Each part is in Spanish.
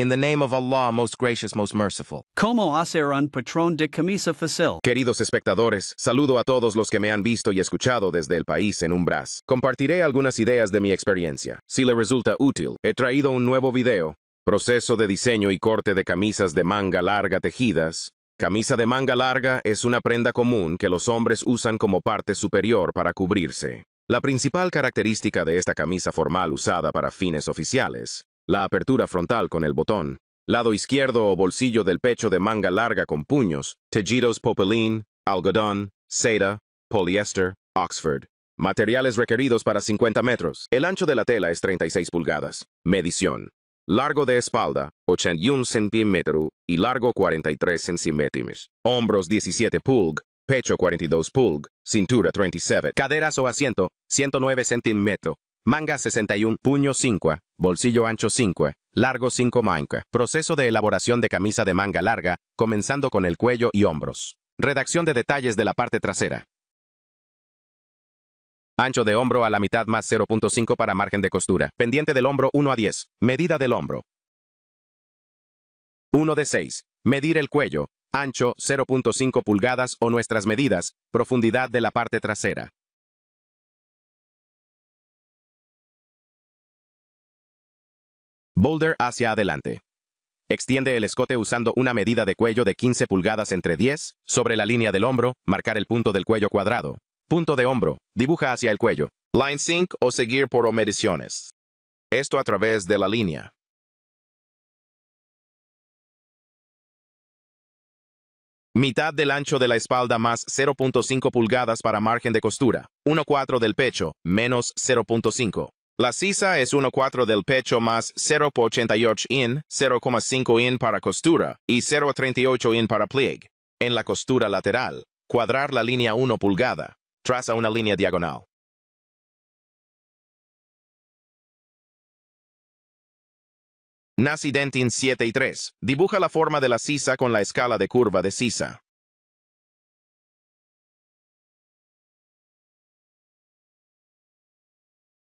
In the name of Allah, most gracious, most merciful. Como hacer un patrón de camisa fácil? Queridos espectadores, saludo a todos los que me han visto y escuchado desde el país en un Umbras. Compartiré algunas ideas de mi experiencia. Si le resulta útil, he traído un nuevo video. Proceso de diseño y corte de camisas de manga larga tejidas. Camisa de manga larga es una prenda común que los hombres usan como parte superior para cubrirse. La principal característica de esta camisa formal usada para fines oficiales la apertura frontal con el botón, lado izquierdo o bolsillo del pecho de manga larga con puños, tejidos Popeline, algodón, seda, poliéster, Oxford. Materiales requeridos para 50 metros. El ancho de la tela es 36 pulgadas. Medición. Largo de espalda, 81 cm. y largo 43 centímetros. Hombros 17 pulg, pecho 42 pulg, cintura 37. Caderas o asiento, 109 centímetros. Manga 61, puño 5, bolsillo ancho 5, largo 5 manga. Proceso de elaboración de camisa de manga larga, comenzando con el cuello y hombros. Redacción de detalles de la parte trasera. Ancho de hombro a la mitad más 0.5 para margen de costura. Pendiente del hombro 1 a 10. Medida del hombro. 1 de 6. Medir el cuello. Ancho 0.5 pulgadas o nuestras medidas. Profundidad de la parte trasera. Boulder hacia adelante. Extiende el escote usando una medida de cuello de 15 pulgadas entre 10, sobre la línea del hombro, marcar el punto del cuello cuadrado. Punto de hombro, dibuja hacia el cuello. Line sync o seguir por omediciones. Esto a través de la línea. Mitad del ancho de la espalda más 0.5 pulgadas para margen de costura. 1.4 del pecho, menos 0.5. La sisa es 1.4 del pecho más 0.88 in, 0.5 in para costura y 0.38 in para pliegue. En la costura lateral, cuadrar la línea 1 pulgada. Traza una línea diagonal. Nasi Dentin 7 y 3. Dibuja la forma de la sisa con la escala de curva de sisa.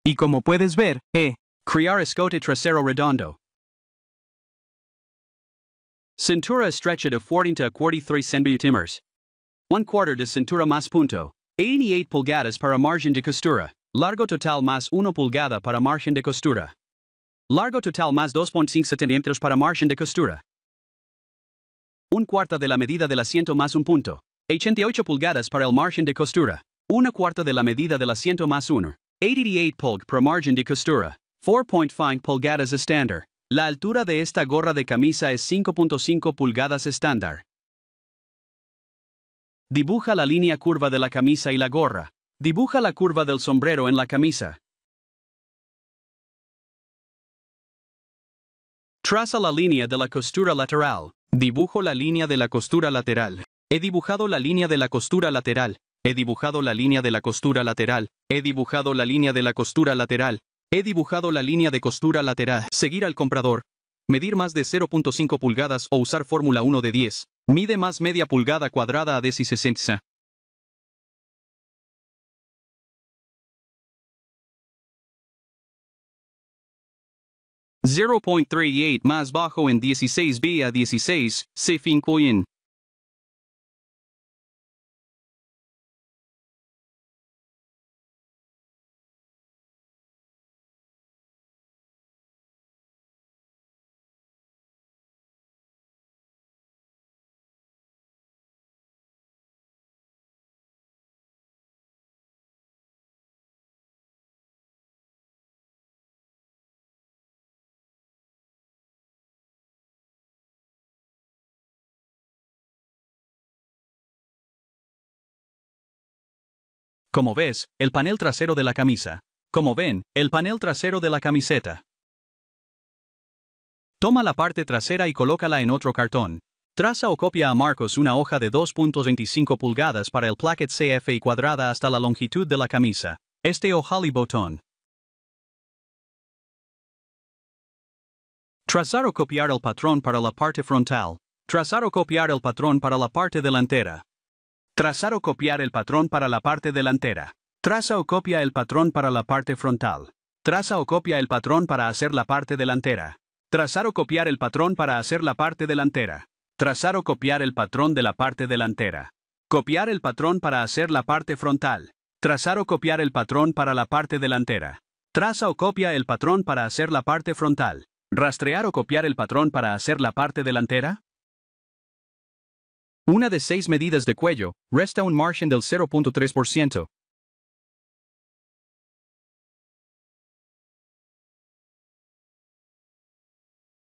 Y como puedes ver, eh, crear escote trasero redondo. Cintura estrecha de 40 a 43 cm. 1 cuarto de cintura más punto. 88 pulgadas para margen de costura. Largo total más 1 pulgada para margen de costura. Largo total más 2.5 centímetros para margen de costura. Un cuarto de la medida del asiento más un punto. 88 pulgadas para el margen de costura. 1 cuarto de la medida del asiento más 1. 88 pulg pro margin de costura. 4.5 pulgadas estándar. La altura de esta gorra de camisa es 5.5 pulgadas estándar. Dibuja la línea curva de la camisa y la gorra. Dibuja la curva del sombrero en la camisa. Traza la línea de la costura lateral. Dibujo la línea de la costura lateral. He dibujado la línea de la costura lateral. He dibujado la línea de la costura lateral. He dibujado la línea de la costura lateral. He dibujado la línea de costura lateral. Seguir al comprador. Medir más de 0.5 pulgadas o usar fórmula 1 de 10. Mide más media pulgada cuadrada a 10 0.38 más bajo en 16B a 16, se en Como ves, el panel trasero de la camisa. Como ven, el panel trasero de la camiseta. Toma la parte trasera y colócala en otro cartón. Traza o copia a Marcos una hoja de 2.25 pulgadas para el placket CFI cuadrada hasta la longitud de la camisa. Este ojal y botón. Trazar o copiar el patrón para la parte frontal. Trazar o copiar el patrón para la parte delantera. Trazar o copiar el patrón para la parte delantera. Traza o copia el patrón para la parte frontal. Traza o copia el patrón para hacer la parte delantera. Trazar o copiar el patrón para hacer la parte delantera. Trazar o copiar el patrón de la parte delantera. Copiar el patrón para hacer la parte frontal. Trazar o copiar el patrón para la parte delantera. Traza o copia el patrón para hacer la parte frontal. Rastrear o copiar el patrón para hacer la parte delantera. Una de seis medidas de cuello, resta un margen del 0.3%.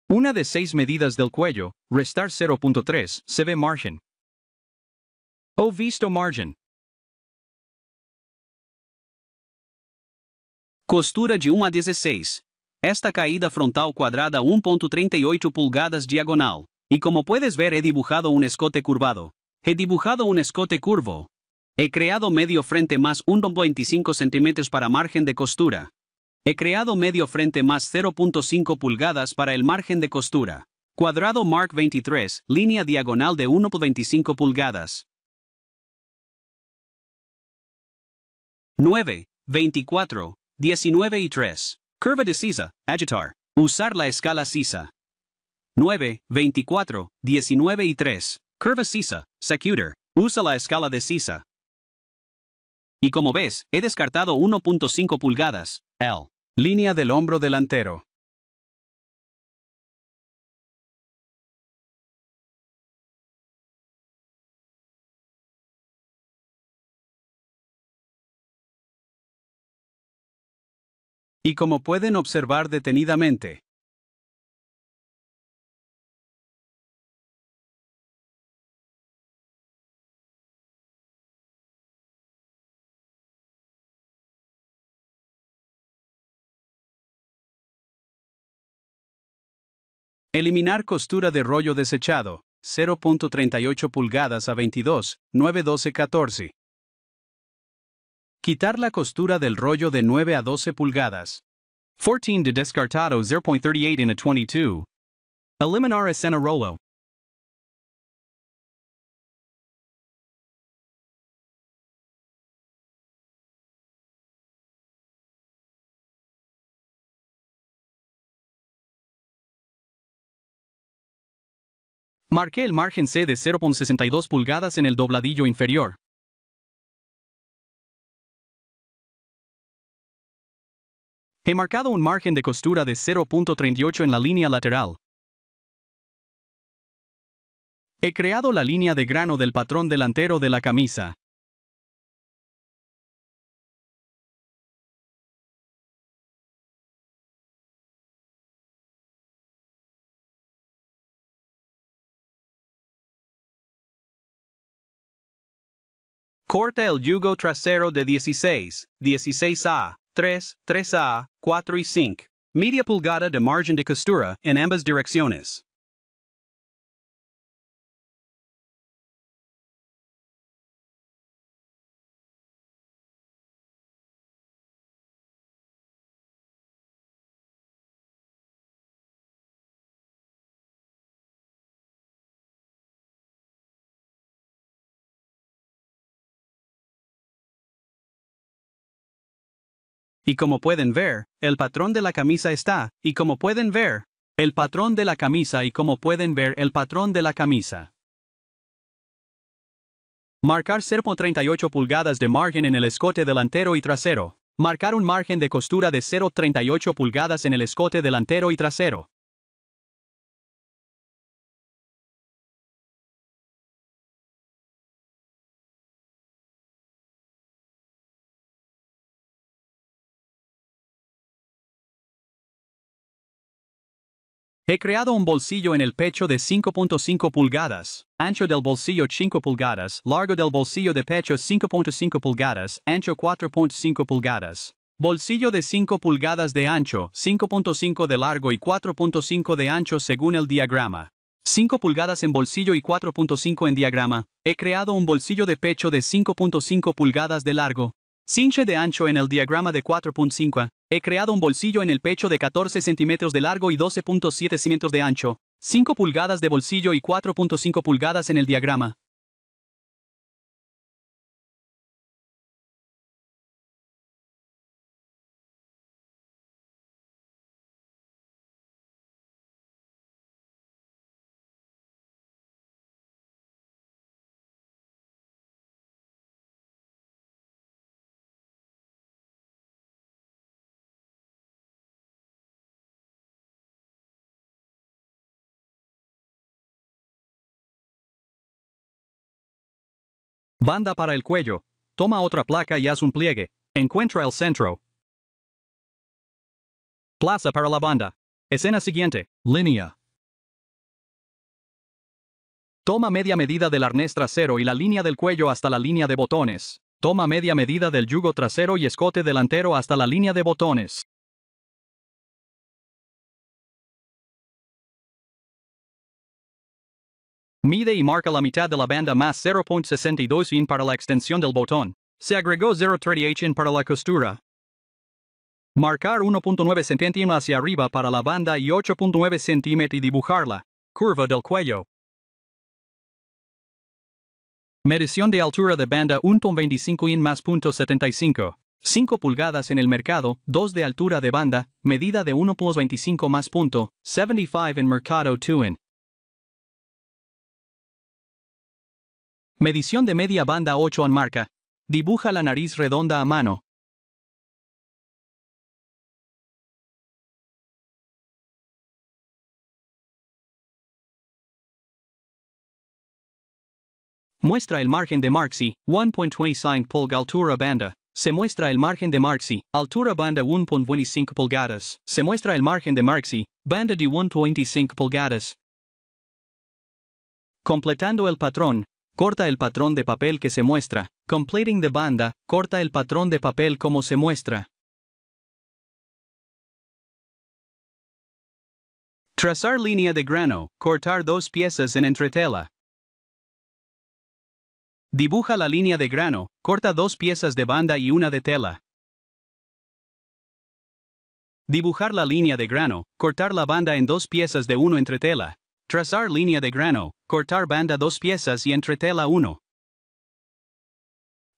Una de seis medidas del cuello, restar 0.3, se ve margen. O visto margen. Costura de 1 um a 16. Esta caída frontal cuadrada 1.38 pulgadas diagonal. Y como puedes ver he dibujado un escote curvado. He dibujado un escote curvo. He creado medio frente más 1.25 centímetros para margen de costura. He creado medio frente más 0.5 pulgadas para el margen de costura. Cuadrado Mark 23, línea diagonal de 1.25 pulgadas. 9, 24, 19 y 3. Curva de sisa, agitar. Usar la escala sisa. 9, 24, 19 y 3. Curva Sisa, Secutor, usa la escala de Sisa. Y como ves, he descartado 1.5 pulgadas, L. Línea del hombro delantero. Y como pueden observar detenidamente, Eliminar costura de rollo desechado, 0.38 pulgadas a 22, 9 12 14. Quitar la costura del rollo de 9 a 12 pulgadas. 14 de descartado 0.38 in a 22. Eliminar escena rollo. Marqué el margen C de 0.62 pulgadas en el dobladillo inferior. He marcado un margen de costura de 0.38 en la línea lateral. He creado la línea de grano del patrón delantero de la camisa. Corta el yugo trasero de 16, 16A, 3, 3A, 4 y 5. Media pulgada de margen de costura en ambas direcciones. Y como pueden ver, el patrón de la camisa está, y como pueden ver, el patrón de la camisa y como pueden ver el patrón de la camisa. Marcar 0.38 pulgadas de margen en el escote delantero y trasero. Marcar un margen de costura de 0.38 pulgadas en el escote delantero y trasero. He creado un bolsillo en el pecho de 5.5 pulgadas, ancho del bolsillo 5 pulgadas, largo del bolsillo de pecho 5.5 pulgadas, ancho 4.5 pulgadas. Bolsillo de 5 pulgadas de ancho, 5.5 de largo y 4.5 de ancho según el diagrama. 5 pulgadas en bolsillo y 4.5 en diagrama. He creado un bolsillo de pecho de 5.5 pulgadas de largo, cinche de ancho en el diagrama de 4.5, He creado un bolsillo en el pecho de 14 centímetros de largo y 12.7 centímetros de ancho, 5 pulgadas de bolsillo y 4.5 pulgadas en el diagrama. Banda para el cuello. Toma otra placa y haz un pliegue. Encuentra el centro. Plaza para la banda. Escena siguiente. Línea. Toma media medida del arnés trasero y la línea del cuello hasta la línea de botones. Toma media medida del yugo trasero y escote delantero hasta la línea de botones. Mide y marca la mitad de la banda más 0.62 in para la extensión del botón. Se agregó 0.38 in para la costura. Marcar 1.9 centímetros hacia arriba para la banda y 8.9 cm y dibujarla. Curva del cuello. Medición de altura de banda 1.25 in más 0.75. 5 pulgadas en el mercado, 2 de altura de banda, medida de 1.25 más punto, 75 en mercado 2 in. Medición de media banda 8 en marca. Dibuja la nariz redonda a mano. Muestra el margen de Marxi, 1.25 pulg altura banda. Se muestra el margen de Marxi, altura banda 1.25 pulgadas. Se muestra el margen de Marxi, banda de 1.25 pulgadas. Completando el patrón, corta el patrón de papel que se muestra. Completing the banda, corta el patrón de papel como se muestra. Trazar línea de grano, cortar dos piezas en entretela. Dibuja la línea de grano, corta dos piezas de banda y una de tela. Dibujar la línea de grano, cortar la banda en dos piezas de uno entretela. Trazar línea de grano, Cortar banda dos piezas y entretela uno.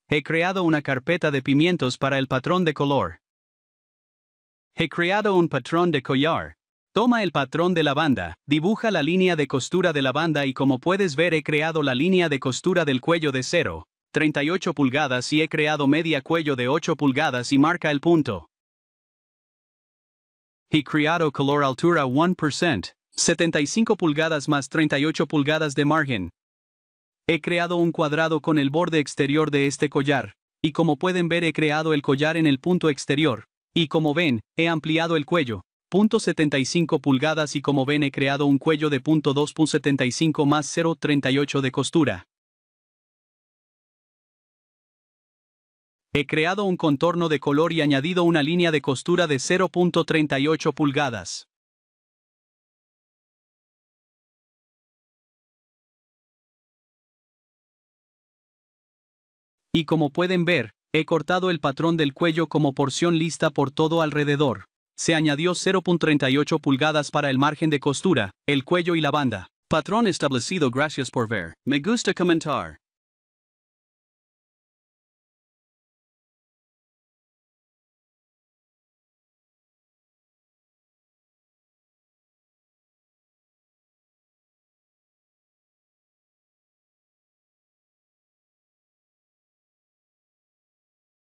He creado una carpeta de pimientos para el patrón de color. He creado un patrón de collar. Toma el patrón de la banda, dibuja la línea de costura de la banda y como puedes ver he creado la línea de costura del cuello de 0, 38 pulgadas y he creado media cuello de 8 pulgadas y marca el punto. He creado color altura 1%. 75 pulgadas más 38 pulgadas de margen. He creado un cuadrado con el borde exterior de este collar, y como pueden ver he creado el collar en el punto exterior, y como ven, he ampliado el cuello, punto 75 pulgadas y como ven he creado un cuello de punto 2.75 más 0.38 de costura. He creado un contorno de color y añadido una línea de costura de 0.38 pulgadas. Y como pueden ver, he cortado el patrón del cuello como porción lista por todo alrededor. Se añadió 0.38 pulgadas para el margen de costura, el cuello y la banda. Patrón establecido gracias por ver. Me gusta comentar.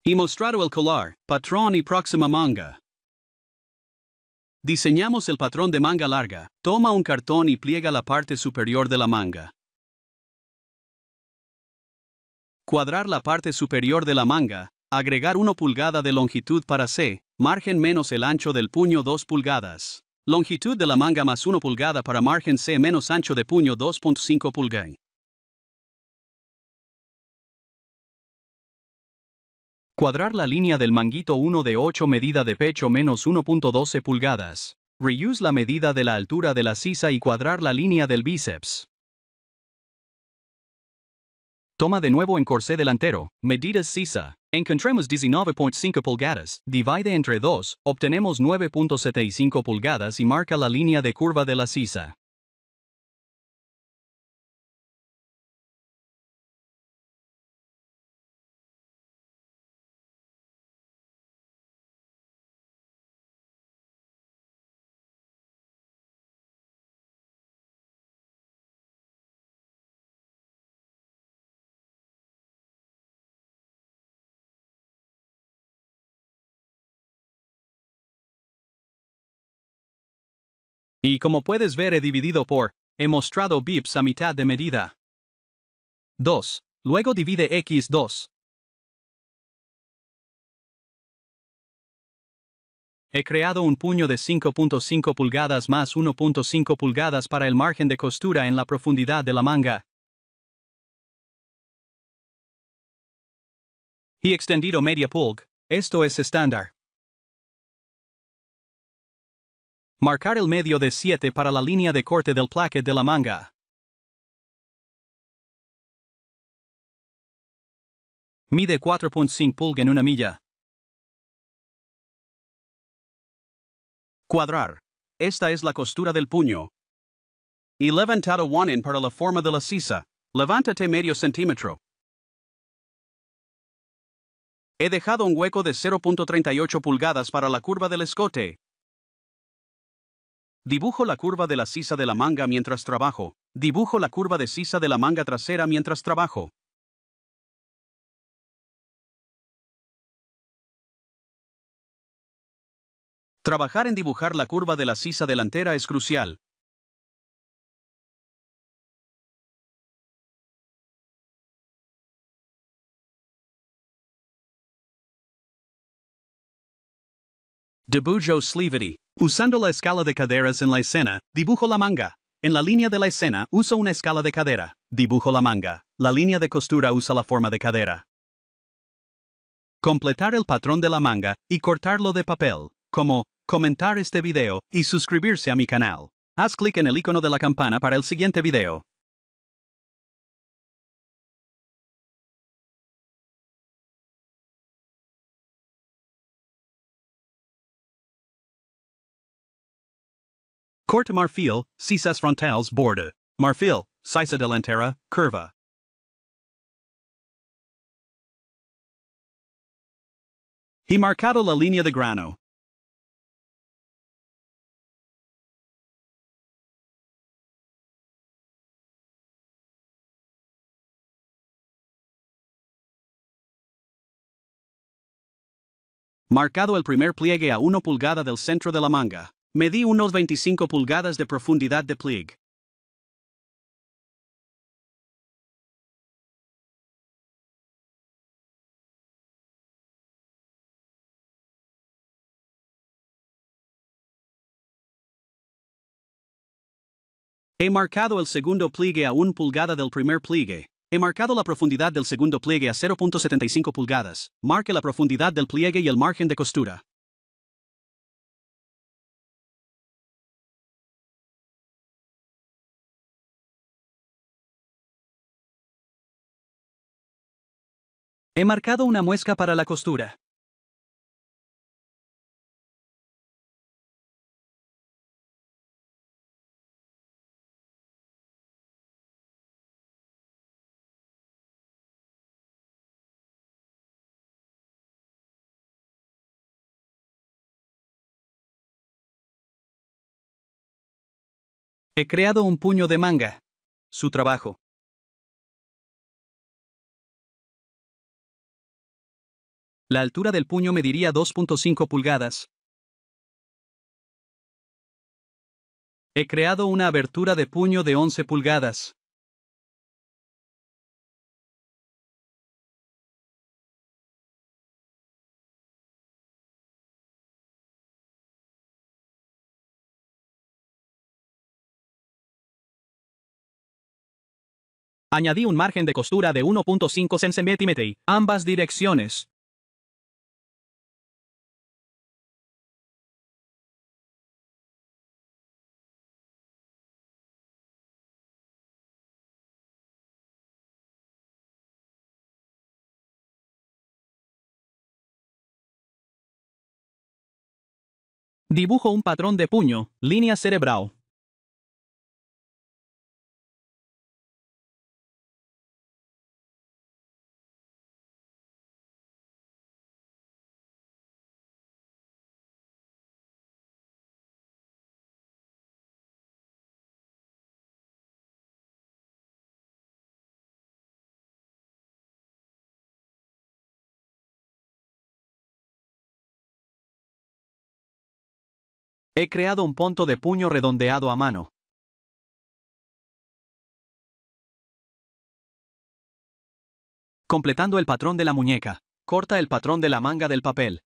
y mostrado el collar, patrón y próxima manga. Diseñamos el patrón de manga larga, toma un cartón y pliega la parte superior de la manga. Cuadrar la parte superior de la manga, agregar 1 pulgada de longitud para C, margen menos el ancho del puño 2 pulgadas. Longitud de la manga más 1 pulgada para margen C menos ancho de puño 2.5 pulgadas. Cuadrar la línea del manguito 1 de 8 medida de pecho menos 1.12 pulgadas. Reuse la medida de la altura de la sisa y cuadrar la línea del bíceps. Toma de nuevo en corsé delantero, medidas sisa. Encontremos 19.5 pulgadas, divide entre 2, obtenemos 9.75 pulgadas y marca la línea de curva de la sisa. Y como puedes ver he dividido por, he mostrado bips a mitad de medida. 2. Luego divide x2. He creado un puño de 5.5 pulgadas más 1.5 pulgadas para el margen de costura en la profundidad de la manga. Y extendido media pulg. Esto es estándar. Marcar el medio de 7 para la línea de corte del plaque de la manga. Mide 4.5 pulg en una milla. Cuadrar. Esta es la costura del puño. Y levantado 1 in para la forma de la sisa. Levántate medio centímetro. He dejado un hueco de 0.38 pulgadas para la curva del escote, Dibujo la curva de la sisa de la manga mientras trabajo. Dibujo la curva de sisa de la manga trasera mientras trabajo. Trabajar en dibujar la curva de la sisa delantera es crucial. Dibujo Slivity. Usando la escala de caderas en la escena, dibujo la manga. En la línea de la escena uso una escala de cadera, dibujo la manga. La línea de costura usa la forma de cadera. Completar el patrón de la manga y cortarlo de papel, como comentar este video y suscribirse a mi canal. Haz clic en el icono de la campana para el siguiente video. Corte marfil, sisas frontales borde. Marfil, cisa delantera, curva. He marcado la línea de grano. Marcado el primer pliegue a 1 pulgada del centro de la manga. Medí unos 25 pulgadas de profundidad de pliegue. He marcado el segundo pliegue a 1 pulgada del primer pliegue. He marcado la profundidad del segundo pliegue a 0.75 pulgadas. Marque la profundidad del pliegue y el margen de costura. He marcado una muesca para la costura. He creado un puño de manga. Su trabajo. La altura del puño mediría 2.5 pulgadas. He creado una abertura de puño de 11 pulgadas. Añadí un margen de costura de 1.5 cm, ambas direcciones. Dibujo un patrón de puño, línea cerebral. He creado un punto de puño redondeado a mano. Completando el patrón de la muñeca, corta el patrón de la manga del papel.